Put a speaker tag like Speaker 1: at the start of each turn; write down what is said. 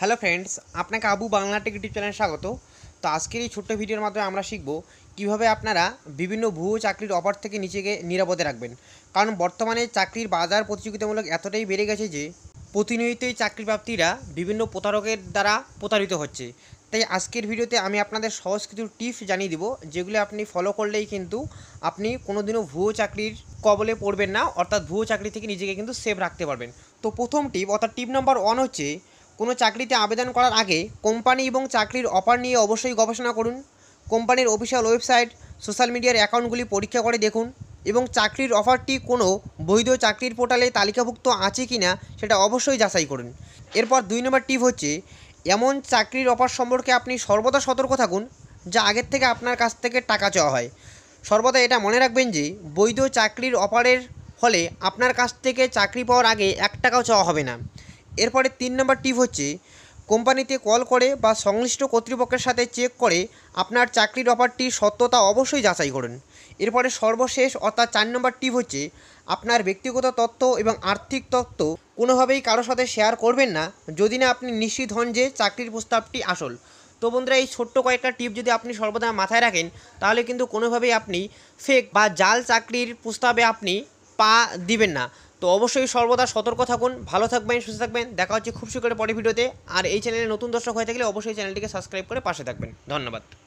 Speaker 1: hello friends আপনাকে Abu Bangla ticket YouTube চ্যানেলে স্বাগত তো আজকের এই ছোট্ট ভিডিওর মাধ্যমে আমরা শিখব কিভাবে আপনারা বিভিন্ন ভুয়ো চাকরির অফার থেকে নিজেকে নিরাপদে রাখবেন কারণ বর্তমানে চাকরির বাজার প্রতিযোগিতামূলক এতটাই বেড়ে গেছে যে প্রতিনিয়তই চাকরিপ্রাপ্তিরা বিভিন্ন প্রতারকের দ্বারা প্রতারিত হচ্ছে তাই আজকের ভিডিওতে আমি আপনাদের সহজ কিছু টিপস জানিয়ে দিব যেগুলো আপনি ফলো করলেই কিন্তু আপনি কোনোদিনও ভুয়ো চাকরির কবলে পড়বেন না অর্থাৎ ভুয়ো চাকরি থেকে নিজেকে কিন্তু সেভ রাখতে পারবেন তো প্রথম টিপ অর্থাৎ টিপ নাম্বার ওয়ান হচ্ছে কোনো চাকরিতে আবেদন করার আগে কোম্পানি এবং চাকরির অফার নিয়ে অবশ্যই গবেষণা করুন কোম্পানির অফিসিয়াল ওয়েবসাইট সোশ্যাল মিডিয়ার অ্যাকাউন্টগুলি পরীক্ষা করে দেখুন এবং চাকরির অফারটি কোনো বৈধ চাকরির পোর্টালে তালিকাভুক্ত আছে কি না সেটা অবশ্যই যাচাই করুন এরপর দুই নম্বর টিপ হচ্ছে এমন চাকরির অফার সম্পর্কে আপনি সর্বদা সতর্ক থাকুন যা আগের থেকে আপনার কাছ থেকে টাকা চাওয়া হয় সর্বদা এটা মনে রাখবেন যে বৈধ চাকরির অফারের ফলে আপনার কাছ থেকে চাকরি পাওয়ার আগে এক টাকাও চাওয়া হবে না এরপরে তিন নম্বর টিপ হচ্ছে কোম্পানিতে কল করে বা সংশ্লিষ্ট কর্তৃপক্ষের সাথে চেক করে আপনার চাকরির অফারটির সত্যতা অবশ্যই যাচাই করুন এরপরে সর্বশেষ অর্থাৎ চার নম্বর টিপ হচ্ছে আপনার ব্যক্তিগত তথ্য এবং আর্থিক তথ্য কোনোভাবেই কারোর সাথে শেয়ার করবেন না যদি না আপনি নিশ্চিত হন যে চাকরির প্রস্তাবটি আসল তো বন্ধুরা এই ছোট্ট কয়েকটা টিপ যদি আপনি সর্বদা মাথায় রাখেন তাহলে কিন্তু কোনোভাবেই আপনি ফেক বা জাল চাকরির প্রস্তাবে আপনি পা দিবেন না তো অবশ্যই সর্বদা সতর্ক থাকুন ভালো থাকবেন সুস্থ থাকবেন দেখা হচ্ছে খুব শীঘ্রই পরের ভিডিওতে আর এই চ্যানেলে নতুন দর্শক হয়ে থাকলে অবশ্যই চ্যানেলটিকে সাবস্ক্রাইব করে পাশে থাকবেন ধন্যবাদ